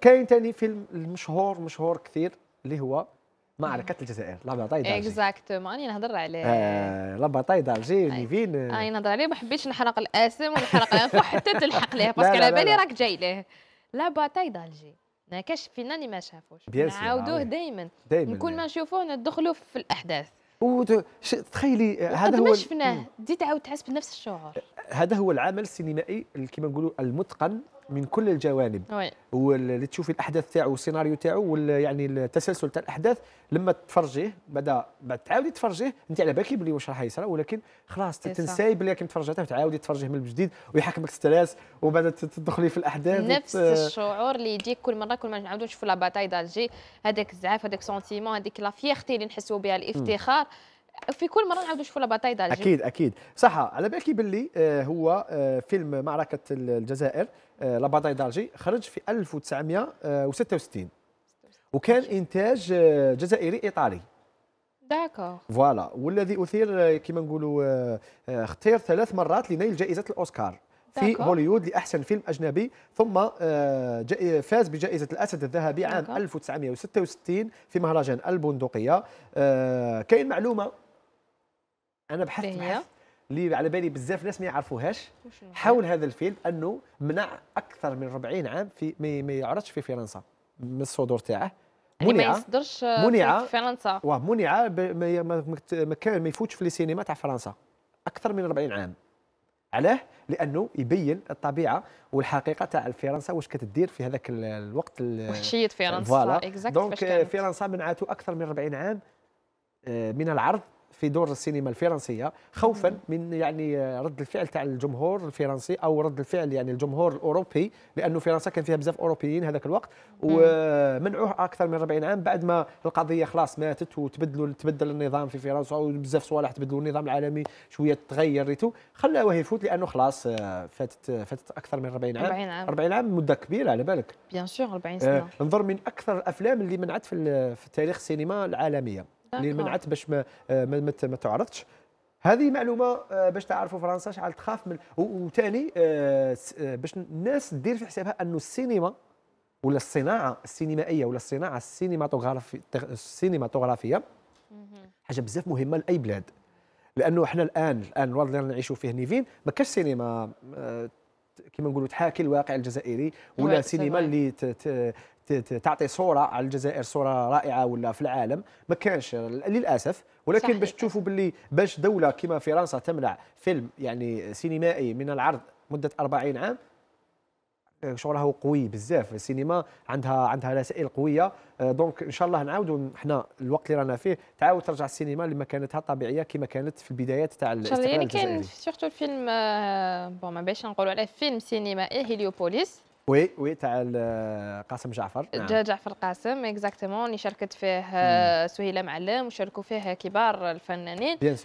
كاين ثاني فيلم المشهور مشهور كثير اللي هو معركة الجزائر لاباطاي دارجي اكزاكتومون انا نهضر عليه آه لاباطاي دارجي ليفين آه. انا نهضر عليه ما حبيتش نحرق الاسم ونحرق الانفو حتى تلحق ليه باسكو على بالي راك جاي ليه لاباطاي دارجي ما كاش فينا اللي ما شافوش نعاودوه ah دائما كل ما نشوفوه ندخلوا في الاحداث تخيلي هذا هو ما شفناه دي تعاود تحس بنفس الشعور هذا هو العمل السينمائي اللي كما نقولوا المتقن من كل الجوانب واللي تشوفي الاحداث تاعو والسيناريو تاعو يعني التسلسل تاع الاحداث لما تفرجيه بعد بعد تعاودي تفرجيه انت على بالك بلي واش راح يصرى ولكن خلاص تنساي بلي راكي تفرجتها وتعاودي تفرجيه من جديد ويحكمك ستريس وبعد تدخلي في الاحداث نفس آه. الشعور اللي يجيك كل مره كل ما نعاودو نشوفو لا باتاي دالجي هذاك الزعاف هذاك سونتيمون هذيك لا فيختي اللي نحسوا بها الافتخار م. في كل مره نعاودوا نشوفوا لاباتاي دالجي اكيد اكيد صح على بالكي باللي آه، هو آه، فيلم معركه الجزائر آه، لاباتاي دالجي خرج في 1966 وكان انتاج جزائري ايطالي داكور فوالا والذي اثير كما نقولوا اختير ثلاث مرات لنيل جائزه الاوسكار في هوليوود لاحسن فيلم اجنبي ثم فاز بجائزه الاسد الذهبي عام 1966 في مهرجان البندقيه كاين معلومه انا بحثت بحثت اللي على بالي بزاف ناس ما يعرفوهاش حول هذا الفيلم انه منع اكثر من 40 عام في ما يعرضش في فرنسا من الصدور تاعه منع يعني ما يصدرش في فرنسا واه منع ما كان ما يفوتش في السينما تاع فرنسا اكثر من 40 عام علاه لانه يبين الطبيعه والحقيقه تاع فرنسا واش كتدير في هذاك الوقت وحشيه فرنسا فوالا دونك فرنسا منعته اكثر من 40 عام آه، من العرض في دور السينما الفرنسيه خوفا من يعني رد الفعل تاع الجمهور الفرنسي او رد الفعل يعني الجمهور الاوروبي لانه فرنسا كان فيها بزاف اوروبيين هذاك الوقت ومنعوه اكثر من 40 عام بعد ما القضيه خلاص ماتت وتبدلوا تبدل النظام في فرنسا وبزاف صوالح تبدلوا النظام العالمي شويه تغير ريتو خلاوه يفوت لانه خلاص آه، فاتت فاتت اكثر من 40 عام 40 عام 40 عام مده كبيره على بالك بيان سور 40 سنه انظر من اكثر الافلام اللي منعت في, في تاريخ السينما العالميه اللي منعت باش ما آه، ما, ما, ما تعرضش هذه معلومه آه، باش تعرفوا فرنسا شحال تخاف من وثاني آه، باش الناس دير في حسابها انه السينما ولا الصناعه السينمائيه ولا الصناعه السينماتوغرافيه السينماتوغرافيه حاجه بزاف مهمه لاي بلاد لانه احنا الان الان الوضع اللي نعيشوا فيه نيفين ما كاش سينما كما نقولوا تحاكي الواقع الجزائري ولا سينما اللي تعطي صوره على الجزائر صوره رائعه ولا في العالم ما كانش للاسف ولكن صحيح. باش تشوفوا باللي باش دوله كما فرنسا تمنع فيلم يعني سينمائي من العرض مده 40 عام آه، شغلها قوي بزاف السينما عندها عندها رسائل قويه آه، دونك ان شاء الله نعاودوا حنا الوقت اللي رانا فيه تعاود ترجع السينما لما كانتها طبيعيه كما كانت في البدايات تاع الاستقلال يعني كان سورتو الفيلم بون ما باش نقولوا عليه فيلم سينمائي هيليوبوليس وي وي تاع آه، قاسم جعفر نعم. جعفر قاسم اكزاكتومون اللي شاركت فيه سهيله معلم وشاركوا فيه كبار الفنانين